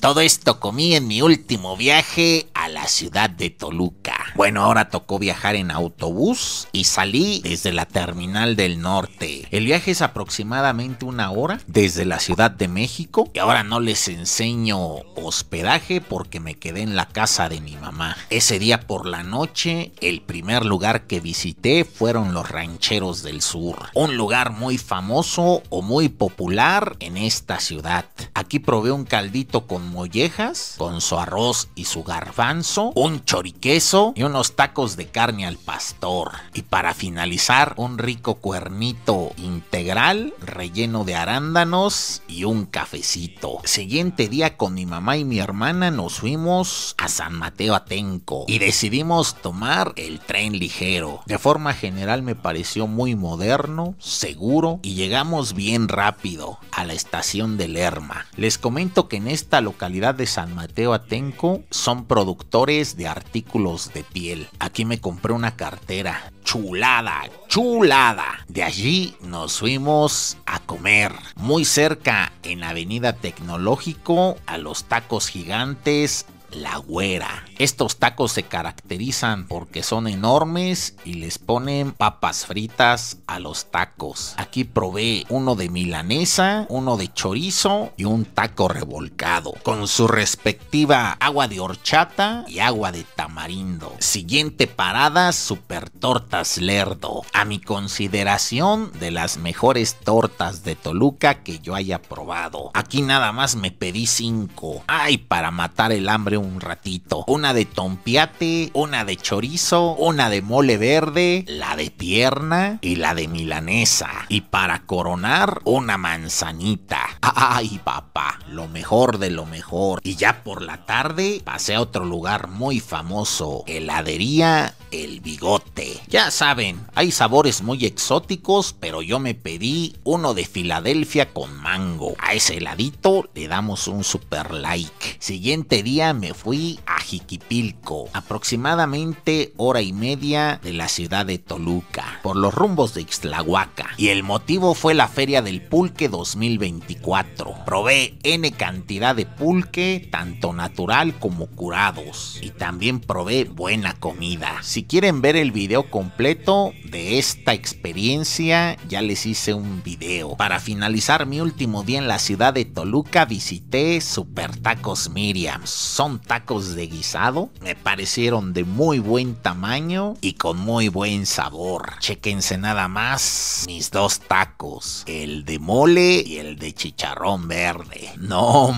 Todo esto comí en mi último viaje a la ciudad de Toluca. Bueno, ahora tocó viajar en autobús y salí desde la terminal del norte. El viaje es aproximadamente una hora desde la Ciudad de México. Y ahora no les enseño hospedaje porque me quedé en la casa de mi mamá. Ese día por la noche, el primer lugar que visité fueron los rancheros del sur. Un lugar muy famoso o muy popular en esta ciudad. Aquí probé un caldito con mollejas, con su arroz y su garbanzo, un choriqueso y unos tacos de carne al pastor. Y para finalizar, un rico cuernito integral relleno de arándanos y un cafecito. Siguiente día con mi mamá y mi hermana nos fuimos a San Mateo Atenco y decidimos tomar el tren ligero. De forma general me pareció muy moderno, seguro y llegamos bien rápido a la estación de Lerma. Les comento que en esta localidad de San Mateo Atenco son productores de artículos de piel. Aquí me compré una cartera. Chulada, chulada. De allí nos fuimos a comer. Muy cerca, en Avenida Tecnológico, a los tacos gigantes la Güera. Estos tacos se caracterizan porque son enormes y les ponen papas fritas a los tacos. Aquí probé uno de milanesa, uno de chorizo y un taco revolcado, con su respectiva agua de horchata y agua de tamarindo. Siguiente parada, super tortas lerdo. A mi consideración, de las mejores tortas de Toluca que yo haya probado. Aquí nada más me pedí cinco. Ay, para matar el hambre un ratito una de tompiate, una de chorizo, una de mole verde, la de pierna y la de milanesa. Y para coronar, una manzanita. ¡Ay, papá! Lo mejor de lo mejor. Y ya por la tarde pasé a otro lugar muy famoso, heladería El Bigote. Ya saben, hay sabores muy exóticos, pero yo me pedí uno de Filadelfia con mango. A ese heladito le damos un super like. Siguiente día me fui a Jiquipilco, aproximadamente hora y media de la ciudad de Toluca, por los rumbos de Ixtlahuaca. Y el motivo fue la Feria del Pulque 2024. Probé N cantidad de pulque, tanto natural como curados. Y también probé buena comida. Si quieren ver el video, video completo de esta experiencia, ya les hice un video. Para finalizar mi último día en la ciudad de Toluca, visité Super Tacos Miriam. Son tacos de guisado, me parecieron de muy buen tamaño y con muy buen sabor. Chequense nada más mis dos tacos, el de mole y el de chicharrón verde. No,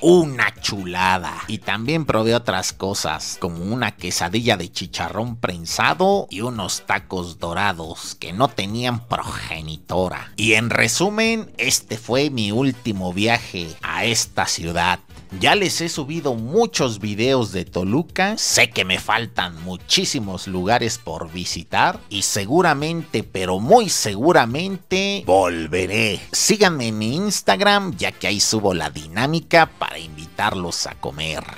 una chulada. Y también probé otras cosas, como una quesadilla de chicharrón prensado y unos tacos dorados que no tenían progenitora. Y en resumen, este fue mi último viaje a esta ciudad ya les he subido muchos videos de Toluca, sé que me faltan muchísimos lugares por visitar y seguramente, pero muy seguramente, volveré. Síganme en mi Instagram ya que ahí subo la dinámica para invitarlos a comer.